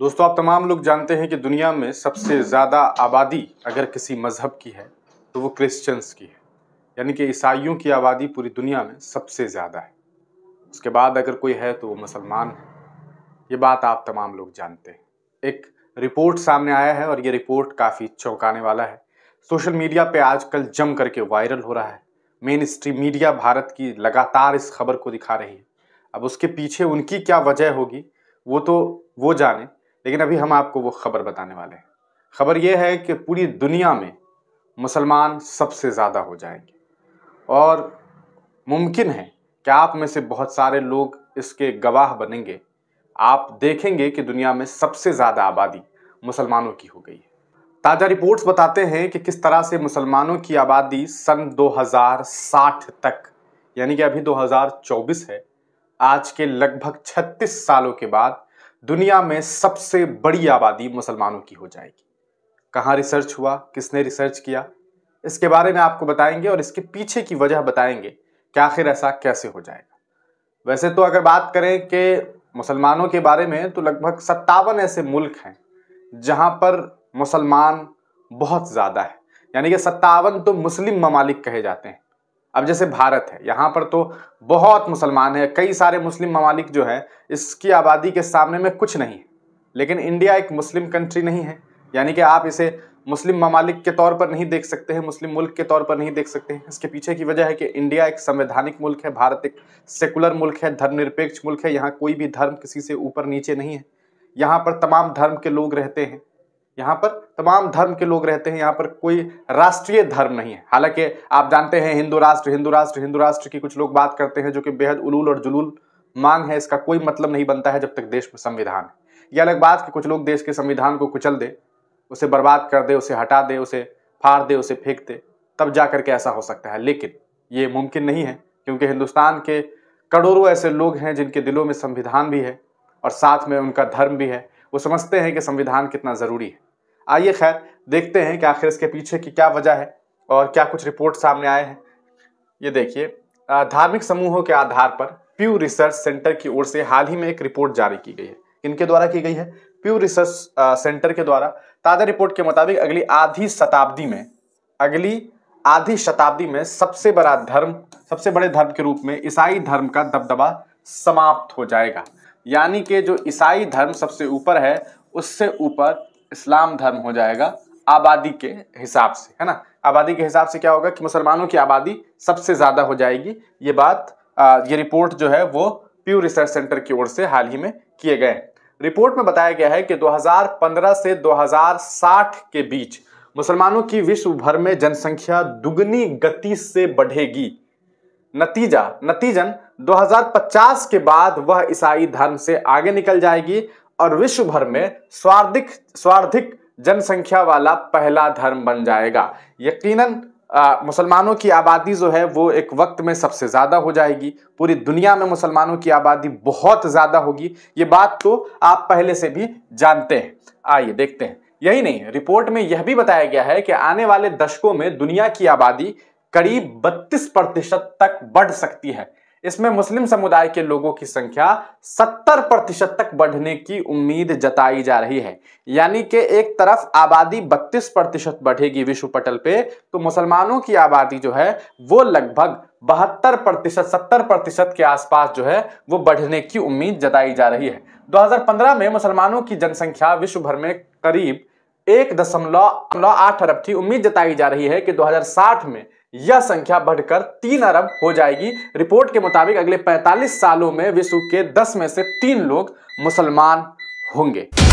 दोस्तों आप तमाम लोग जानते हैं कि दुनिया में सबसे ज़्यादा आबादी अगर किसी मज़हब की है तो वो क्रिश्चियंस की है यानी कि ईसाइयों की आबादी पूरी दुनिया में सबसे ज़्यादा है उसके बाद अगर कोई है तो वो मुसलमान है ये बात आप तमाम लोग जानते हैं एक रिपोर्ट सामने आया है और ये रिपोर्ट काफ़ी चौंकाने वाला है सोशल मीडिया पर आजकल जम करके वायरल हो रहा है मेन स्ट्रीम मीडिया भारत की लगातार इस खबर को दिखा रही है अब उसके पीछे उनकी क्या वजह होगी वो तो वो जाने लेकिन अभी हम आपको वो खबर बताने वाले हैं खबर ये है कि पूरी दुनिया में मुसलमान सबसे ज़्यादा हो जाएंगे और मुमकिन है कि आप में से बहुत सारे लोग इसके गवाह बनेंगे आप देखेंगे कि दुनिया में सबसे ज़्यादा आबादी मुसलमानों की हो गई है ताज़ा रिपोर्ट्स बताते हैं कि किस तरह से मुसलमानों की आबादी सन 2060 तक यानी कि अभी 2024 है आज के लगभग 36 सालों के बाद दुनिया में सबसे बड़ी आबादी मुसलमानों की हो जाएगी कहाँ रिसर्च हुआ किसने रिसर्च किया इसके बारे में आपको बताएंगे और इसके पीछे की वजह बताएंगे कि आखिर ऐसा कैसे हो जाएगा वैसे तो अगर बात करें कि मुसलमानों के बारे में तो लगभग सत्तावन ऐसे मुल्क हैं जहाँ पर मुसलमान बहुत ज़्यादा है यानी कि सत्तावन तो मुस्लिम ममालिक कहे जाते हैं अब जैसे भारत है यहाँ पर तो बहुत मुसलमान है कई सारे मुस्लिम ममालिक जो हैं इसकी आबादी के सामने में कुछ नहीं है लेकिन इंडिया एक मुस्लिम कंट्री नहीं है यानी कि आप इसे मुस्लिम ममालिक के तौर पर नहीं देख सकते हैं मुस्लिम मुल्क के तौर पर नहीं देख सकते हैं इसके पीछे की वजह है कि इंडिया एक संवैधानिक मुल्क है भारत एक सेकुलर मुल्क है धर्मनिरपेक्ष मुल्क है यहाँ कोई भी धर्म किसी से ऊपर नीचे नहीं है यहाँ पर तमाम धर्म के लोग रहते हैं यहाँ पर तमाम धर्म के लोग रहते हैं यहाँ पर कोई राष्ट्रीय धर्म नहीं है हालांकि आप जानते हैं हिंदू राष्ट्र हिंदू राष्ट्र हिंदू राष्ट्र की कुछ लोग बात करते हैं जो कि बेहद उलूल और जुलूल मांग है इसका कोई मतलब नहीं बनता है जब तक देश में संविधान है यह अलग बात कि कुछ लोग देश के संविधान को कुचल दे उसे बर्बाद कर दे उसे हटा दे उसे फाड़ दे उसे फेंक दे तब जा करके ऐसा हो सकता है लेकिन ये मुमकिन नहीं है क्योंकि हिंदुस्तान के करोड़ों ऐसे लोग हैं जिनके दिलों में संविधान भी है और साथ में उनका धर्म भी है वो समझते हैं कि संविधान कितना ज़रूरी है आइए खैर देखते हैं कि आखिर इसके पीछे की क्या वजह है और क्या कुछ रिपोर्ट सामने आए हैं ये देखिए धार्मिक समूहों के आधार पर प्यू रिसर्च सेंटर की ओर से हाल ही में एक रिपोर्ट जारी की गई है इनके द्वारा की गई है प्यू रिसर्च सेंटर के द्वारा ताज़ा रिपोर्ट के मुताबिक अगली आधी शताब्दी में अगली आधी शताब्दी में सबसे बड़ा धर्म सबसे बड़े धर्म के रूप में ईसाई धर्म का दबदबा समाप्त हो जाएगा यानी कि जो ईसाई धर्म सबसे ऊपर है उससे ऊपर इस्लाम धर्म हो जाएगा आबादी के हिसाब से है ना आबादी के हिसाब से क्या होगा कि मुसलमानों की आबादी सबसे ज़्यादा हो जाएगी ये बात आ, ये रिपोर्ट जो है वो प्यू रिसर्च सेंटर की ओर से हाल ही में किए गए रिपोर्ट में बताया गया है कि 2015 से 2060 के बीच मुसलमानों की विश्व भर में जनसंख्या दुगनी गति से बढ़ेगी नतीजा नतीजन 2050 के बाद वह ईसाई धर्म से आगे निकल जाएगी और विश्व भर में स्वार्थिक स्वार्थिक जनसंख्या वाला पहला धर्म बन जाएगा यकीनन मुसलमानों की आबादी जो है वो एक वक्त में सबसे ज़्यादा हो जाएगी पूरी दुनिया में मुसलमानों की आबादी बहुत ज़्यादा होगी ये बात तो आप पहले से भी जानते हैं आइए देखते हैं यही नहीं रिपोर्ट में यह भी बताया गया है कि आने वाले दशकों में दुनिया की आबादी करीब 32 प्रतिशत तक बढ़ सकती है इसमें मुस्लिम समुदाय के लोगों की संख्या 70 प्रतिशत तक बढ़ने की उम्मीद जताई जा रही है यानी कि एक तरफ आबादी 32 प्रतिशत बढ़ेगी विश्व पटल पे तो मुसलमानों की आबादी जो है वो लगभग बहत्तर प्रतिशत सत्तर प्रतिशत के आसपास जो है वो बढ़ने की उम्मीद जताई जा रही है 2015 में मुसलमानों की जनसंख्या विश्व भर में करीब एक दशमलव आठ अरब थी उम्मीद जताई जा रही है कि 2060 में यह संख्या बढ़कर तीन अरब हो जाएगी रिपोर्ट के मुताबिक अगले 45 सालों में विश्व के 10 में से तीन लोग मुसलमान होंगे